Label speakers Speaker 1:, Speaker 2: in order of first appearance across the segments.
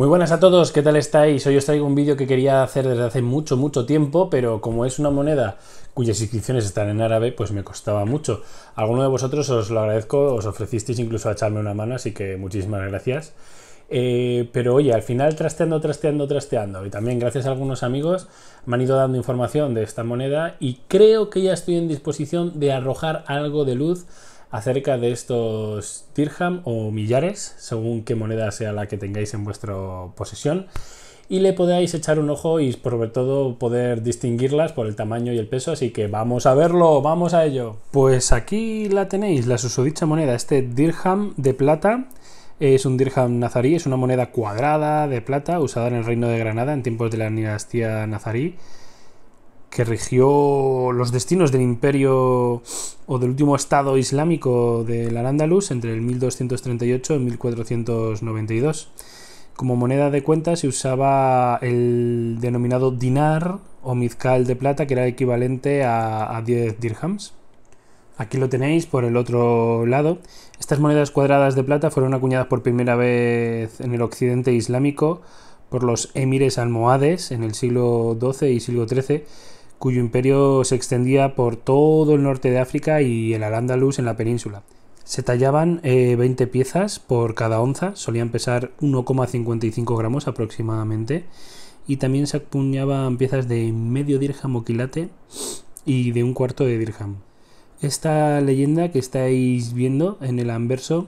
Speaker 1: Muy buenas a todos, ¿qué tal estáis? Hoy os traigo un vídeo que quería hacer desde hace mucho, mucho tiempo, pero como es una moneda cuyas inscripciones están en árabe, pues me costaba mucho. Alguno de vosotros os lo agradezco, os ofrecisteis incluso a echarme una mano, así que muchísimas gracias. Eh, pero oye, al final trasteando, trasteando, trasteando, y también gracias a algunos amigos, me han ido dando información de esta moneda y creo que ya estoy en disposición de arrojar algo de luz acerca de estos dirham o millares, según qué moneda sea la que tengáis en vuestra posesión, y le podáis echar un ojo y sobre todo poder distinguirlas por el tamaño y el peso, así que vamos a verlo, vamos a ello. Pues aquí la tenéis, la susodicha moneda, este dirham de plata. Es un dirham nazarí, es una moneda cuadrada de plata usada en el Reino de Granada en tiempos de la dinastía nazarí que rigió los destinos del imperio o del último estado islámico del arándalus entre el 1238 y 1492. Como moneda de cuenta se usaba el denominado dinar o mizcal de plata, que era equivalente a, 10 dirhams. Aquí lo tenéis por el otro lado. Estas monedas cuadradas de plata fueron acuñadas por primera vez en el occidente islámico por los emires almohades en el siglo XII y siglo XIII cuyo imperio se extendía por todo el norte de África y el al en la península. Se tallaban 20 eh, piezas por cada onza, solían pesar 1,55 gramos aproximadamente, y también se apuñaban piezas de medio dirham o quilate y de un cuarto de dirham. Esta leyenda que estáis viendo en el anverso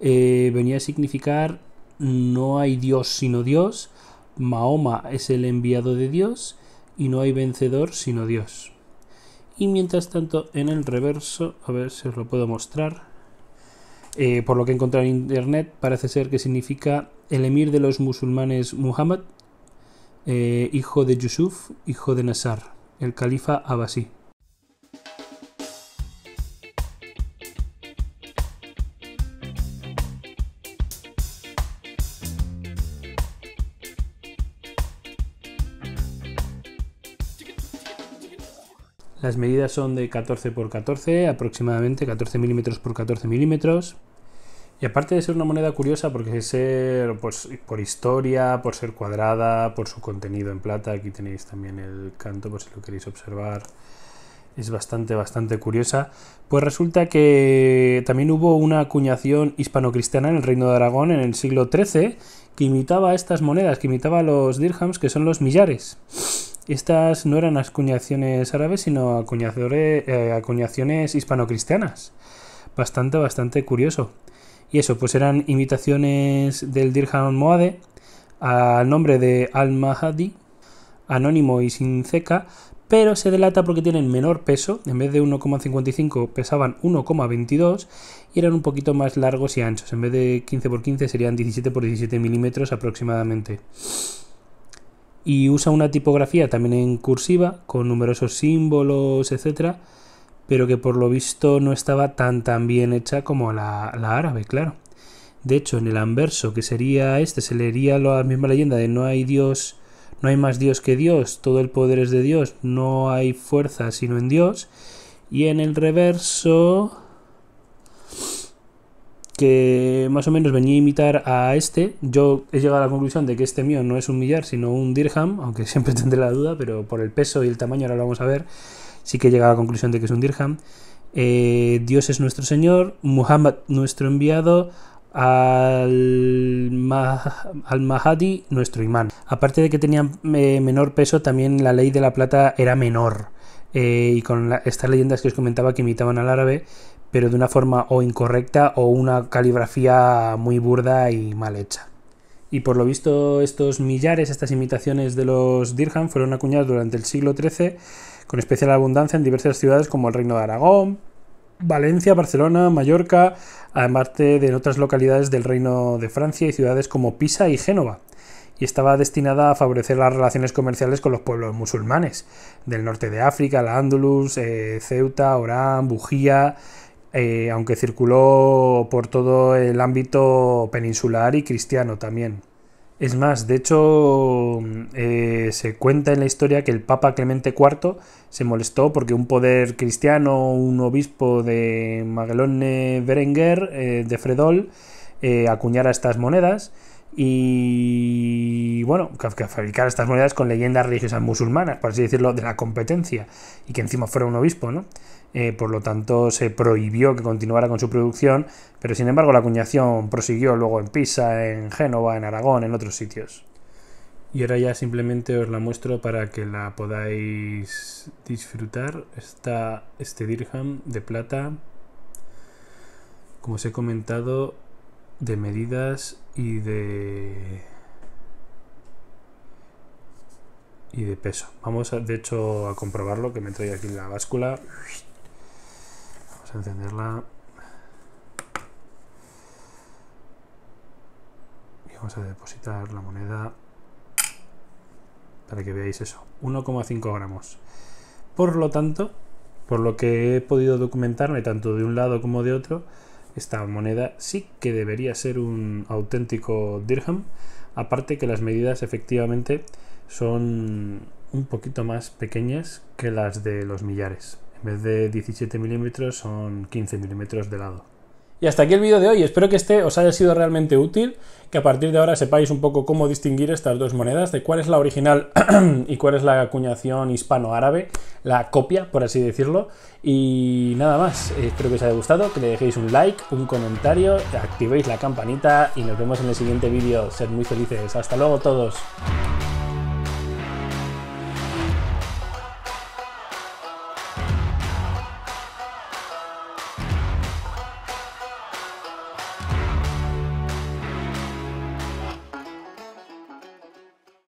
Speaker 1: eh, venía a significar no hay Dios sino Dios, Mahoma es el enviado de Dios y no hay vencedor sino Dios. Y mientras tanto, en el reverso, a ver si os lo puedo mostrar, eh, por lo que he encontrado en internet, parece ser que significa el emir de los musulmanes Muhammad, eh, hijo de Yusuf, hijo de Nasar, el califa Abbasí. Las medidas son de 14 por 14, aproximadamente 14 milímetros por 14 milímetros. Y aparte de ser una moneda curiosa, porque ser pues, por historia, por ser cuadrada, por su contenido en plata, aquí tenéis también el canto por si lo queréis observar, es bastante, bastante curiosa. Pues resulta que también hubo una acuñación hispanocristiana en el Reino de Aragón en el siglo XIII que imitaba estas monedas, que imitaba los dirhams, que son los millares. Estas no eran acuñaciones árabes, sino eh, acuñaciones hispanocristianas. Bastante, bastante curioso. Y eso, pues eran imitaciones del Dirham Moade al nombre de Al-Mahadi, anónimo y sin ceca, pero se delata porque tienen menor peso, en vez de 1,55 pesaban 1,22 y eran un poquito más largos y anchos, en vez de 15 por 15 serían 17 por 17 milímetros aproximadamente y usa una tipografía también en cursiva con numerosos símbolos, etcétera, pero que por lo visto no estaba tan tan bien hecha como la, la árabe, claro. De hecho, en el anverso, que sería este, se leería la misma leyenda de no hay Dios, no hay más Dios que Dios, todo el poder es de Dios, no hay fuerza sino en Dios. Y en el reverso que más o menos venía a imitar a este. Yo he llegado a la conclusión de que este mío no es un millar, sino un dirham, aunque siempre tendré la duda, pero por el peso y el tamaño ahora lo vamos a ver, sí que he llegado a la conclusión de que es un dirham. Eh, Dios es nuestro Señor, Muhammad nuestro enviado, al, Mahadi nuestro imán. Aparte de que tenía eh, menor peso, también la ley de la plata era menor. Eh, y con estas leyendas que os comentaba que imitaban al árabe, pero de una forma o incorrecta o una caligrafía muy burda y mal hecha. Y por lo visto estos millares, estas imitaciones de los dirham fueron acuñadas durante el siglo XIII con especial abundancia en diversas ciudades como el Reino de Aragón, Valencia, Barcelona, Mallorca, además de en otras localidades del Reino de Francia y ciudades como Pisa y Génova, y estaba destinada a favorecer las relaciones comerciales con los pueblos musulmanes del norte de África, la Andalus, eh, Ceuta, Orán, Bujía eh, aunque circuló por todo el ámbito peninsular y cristiano también. Es más, de hecho, eh, se cuenta en la historia que el Papa Clemente IV se molestó porque un poder cristiano, un obispo de Magelone Berenguer, eh, de Fredol, acuñara estas monedas y bueno, fabricar estas monedas con leyendas religiosas musulmanas, por así decirlo, de la competencia, y que encima fuera un obispo, ¿no? Eh, por lo tanto, se prohibió que continuara con su producción, pero sin embargo la acuñación prosiguió luego en Pisa, en Génova, en Aragón, en otros sitios. Y ahora ya simplemente os la muestro para que la podáis disfrutar. Está este dirham de plata, como os he comentado, de medidas y de y de peso. Vamos de hecho a comprobarlo que me trae aquí la báscula. Vamos a encenderla. Y vamos a depositar la moneda para que veáis eso. 1,5 gramos. Por lo tanto, por lo que he podido documentarme tanto de un lado como de otro, esta moneda sí que debería ser un auténtico dirham, aparte que las medidas efectivamente son un poquito más pequeñas que las de los millares. En vez de 17 milímetros son 15 milímetros de lado. Y hasta aquí el vídeo de hoy. Espero que este os haya sido realmente útil, que a partir de ahora sepáis un poco cómo distinguir estas dos monedas, de cuál es la original y cuál es la acuñación hispano-árabe, la copia, por así decirlo. Y nada más, espero que os haya gustado, que le dejéis un like, un comentario, activéis la campanita y nos vemos en el siguiente vídeo. Sed muy felices. Hasta luego todos.